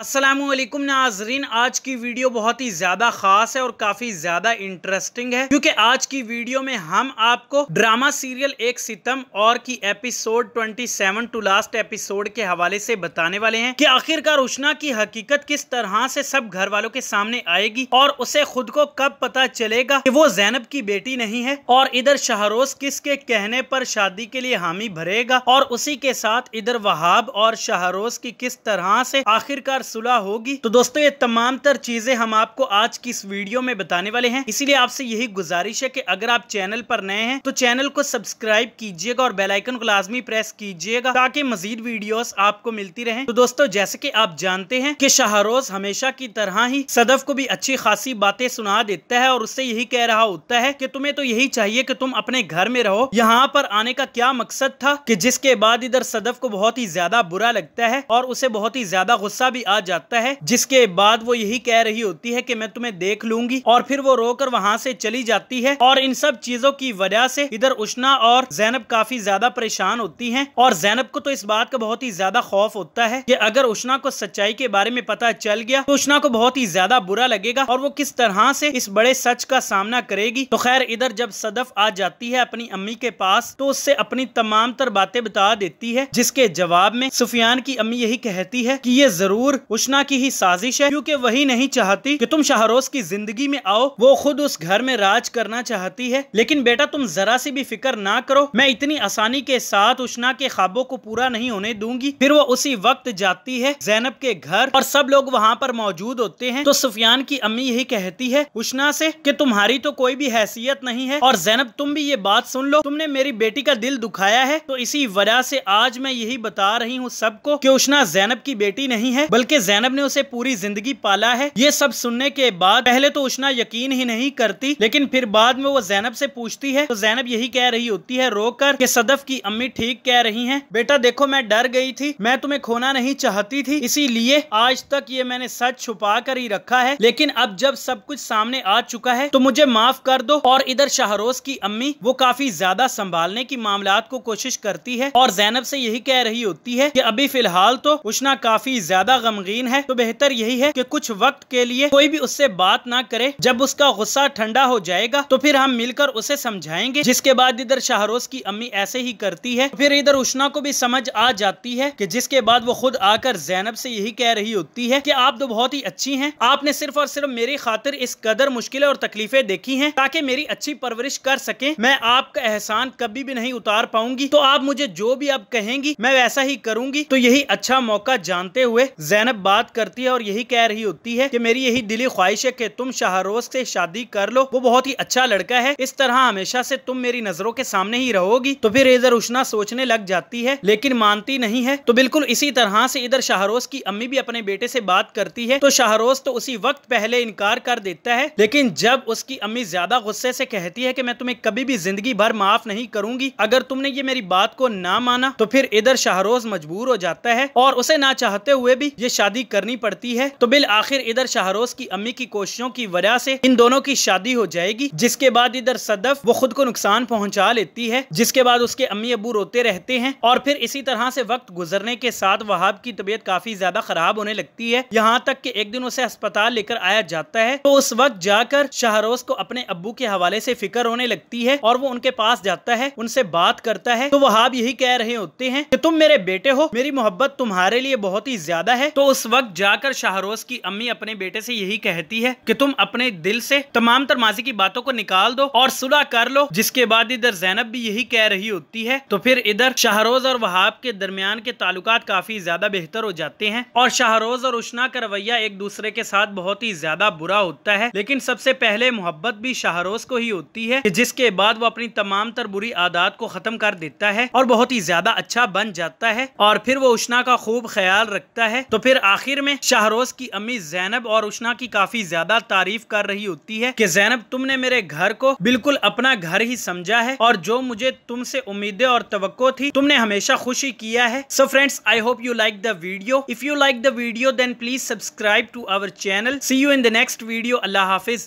असलम नाजरीन आज की वीडियो बहुत ही ज़्यादा ख़ास है और काफ़ी ज़्यादा इंटरेस्टिंग है क्योंकि आज की वीडियो में हम आपको ड्रामा सीरियल एक सितम और की एपिसोड 27 टू लास्ट एपिसोड के हवाले से बताने वाले हैं कि आखिरकार उष्णा की हकीकत किस तरह से सब घर वालों के सामने आएगी और उसे खुद को कब पता चलेगा की वो जैनब की बेटी नहीं है और इधर शाहरोज किसके कहने पर शादी के लिए हामी भरेगा और उसी के साथ इधर वहाब और शाहरोज की किस तरह से आखिरकार सुलह होगी तो दोस्तों ये तमाम तर चीजें हम आपको आज की इस वीडियो में बताने वाले हैं इसीलिए आपसे यही गुजारिश है कि अगर आप चैनल पर नए हैं तो चैनल को सब्सक्राइब कीजिएगा और बेलाइकन को लाजमी प्रेस कीजिएगा ताकि मजीद वीडियो आपको मिलती रहे तो दोस्तों जैसे की आप जानते हैं की शाहरोज हमेशा की तरह ही सदफ को भी अच्छी खासी बातें सुना देता है और उससे यही कह रहा होता है की तुम्हें तो यही चाहिए की तुम अपने घर में रहो यहाँ पर आने का क्या मकसद था की जिसके बाद इधर सदफ को बहुत ही ज्यादा बुरा लगता है और उसे बहुत ही ज्यादा गुस्सा भी आ जाता है जिसके बाद वो यही कह रही होती है कि मैं तुम्हें देख लूंगी और फिर वो रोकर वहां से चली जाती है और इन सब चीजों की वजह से इधर उष्णा और जैनब काफी ज्यादा परेशान होती हैं और जैनब को तो इस बात का बहुत ही ज्यादा खौफ होता है कि अगर उष्णा को सच्चाई के बारे में पता चल गया तो उष्णा को बहुत ही ज्यादा बुरा लगेगा और वो किस तरह से इस बड़े सच का सामना करेगी तो खैर इधर जब सदफ आ जाती है अपनी अम्मी के पास तो उससे अपनी तमाम तर बातें बता देती है जिसके जवाब में सुफियान की अम्मी यही कहती है कि ये जरूर उष्णा की ही साजिश है क्योंकि वही नहीं चाहती कि तुम शाहरोज की जिंदगी में आओ वो खुद उस घर में राज करना चाहती है लेकिन बेटा तुम जरा सी भी फिक्र ना करो मैं इतनी आसानी के साथ उष्णा के ख्वाबों को पूरा नहीं होने दूंगी फिर वो उसी वक्त जाती है जैनब के घर और सब लोग वहाँ पर मौजूद होते हैं तो सुफियान की अम्मी यही कहती है उष्णा से कि तुम्हारी तो कोई भी हैसियत नहीं है और जैनब तुम भी ये बात सुन लो तुमने मेरी बेटी का दिल दुखाया है तो इसी वजह से आज मैं यही बता रही हूँ सबको कि उष्णा जैनब की बेटी नहीं है बल्कि कि जैनब ने उसे पूरी जिंदगी पाला है ये सब सुनने के बाद पहले तो उष्णा यकीन ही नहीं करती लेकिन फिर बाद में वो जैनब से पूछती है तो जैनब यही कह रही होती है रो कर के सदफ की अम्मी ठीक कह रही है बेटा देखो मैं डर गई थी मैं तुम्हें खोना नहीं चाहती थी इसीलिए आज तक ये मैंने सच छुपा कर ही रखा है लेकिन अब जब सब कुछ सामने आ चुका है तो मुझे माफ कर दो और इधर शाहरोज की अम्मी वो काफी ज्यादा संभालने की मामला को कोशिश करती है और जैनब से यही कह रही होती है की अभी फिलहाल तो उष्णा काफी ज्यादा गम गमगीन है तो बेहतर यही है कि कुछ वक्त के लिए कोई भी उससे बात ना करे जब उसका गुस्सा ठंडा हो जाएगा तो फिर हम मिलकर उसे समझाएंगे जिसके बाद इधर शाहरोज की अम्मी ऐसे ही करती है फिर इधर उष्णा को भी समझ आ जाती है कि जिसके बाद वो खुद आकर जैनब से यही कह रही होती है कि आप तो बहुत ही अच्छी हैं आपने सिर्फ और सिर्फ मेरी खातिर इस कदर मुश्किलें और तकलीफें देखी हैं ताकि मेरी अच्छी परवरिश कर सके मैं आपका एहसान कभी भी नहीं उतार पाऊंगी तो आप मुझे जो भी आप कहेंगी मैं वैसा ही करूंगी तो यही अच्छा मौका जानते हुए जैनब जैनब बात करती है और यही कह रही होती है कि मेरी यही दिली ख्वाहिश है कि तुम शाहरोज से शादी कर लो वो बहुत ही अच्छा लड़का है इस तरह हमेशा से तुम मेरी नजरों के सामने ही रहोगी तो फिर इधर उष्णा सोचने लग जाती है लेकिन मानती नहीं है तो बिल्कुल इसी तरह से इधर शाहरोज की अम्मी भी अपने बेटे से बात करती है तो शाहरोज तो उसी वक्त पहले इनकार कर देता है लेकिन जब उसकी अम्मी ज्यादा गुस्से से कहती है कि मैं तुम्हें कभी भी जिंदगी भर माफ नहीं करूंगी अगर तुमने ये मेरी बात को ना माना तो फिर इधर शाहरोज मजबूर हो जाता है और उसे ना चाहते हुए भी ये शादी करनी पड़ती है तो बिल आखिर इधर शाहरोज की अम्मी की कोशिशों की वजह से इन दोनों की शादी हो जाएगी जिसके बाद इधर सदफ वो खुद को नुकसान पहुंचा लेती है जिसके बाद उसके अम्मी अबू रोते रहते हैं और फिर इसी तरह से वक्त गुजरने के साथ वहाब की तबीयत काफी ज्यादा खराब होने लगती है यहाँ तक की एक दिन उसे अस्पताल लेकर आया जाता है तो उस वक्त जाकर शाहरोज को अपने अबू के हवाले ऐसी फिक्र होने लगती है और वो उनके पास जाता है उनसे बात करता है तो वहाब यही कह रहे होते हैं की तुम मेरे बेटे हो मेरी मोहब्बत तुम्हारे लिए बहुत ही ज्यादा है तो उस वक्त जाकर शाहरोज की अम्मी अपने बेटे से यही कहती है कि तुम अपने दिल से तमाम तरमाजी की बातों को निकाल दो और सुलह कर लो जिसके बाद इधर जैनब भी यही कह रही होती है तो फिर इधर शाहरोज और वहाब के दरमियान के ताल्लुकात काफी ज्यादा बेहतर हो जाते हैं और शाहरोज और उष्णा का रवैया एक दूसरे के साथ बहुत ही ज्यादा बुरा होता है लेकिन सबसे पहले मोहब्बत भी शाहरोज को ही होती है जिसके बाद वो अपनी तमाम तर बुरी आदात को खत्म कर देता है और बहुत ही ज्यादा अच्छा बन जाता है और फिर वो उष्णा का खूब ख्याल रखता है तो फिर आखिर में शाहरोज की अम्मी जैनब और उष्णा की काफी ज्यादा तारीफ कर रही होती है कि जैनब तुमने मेरे घर को बिल्कुल अपना घर ही समझा है और जो मुझे तुमसे उम्मीदें और तो थी तुमने हमेशा खुशी किया है so friends I hope you like the video if you like the video then please subscribe to our channel see you in the next video अल्लाह हाफिज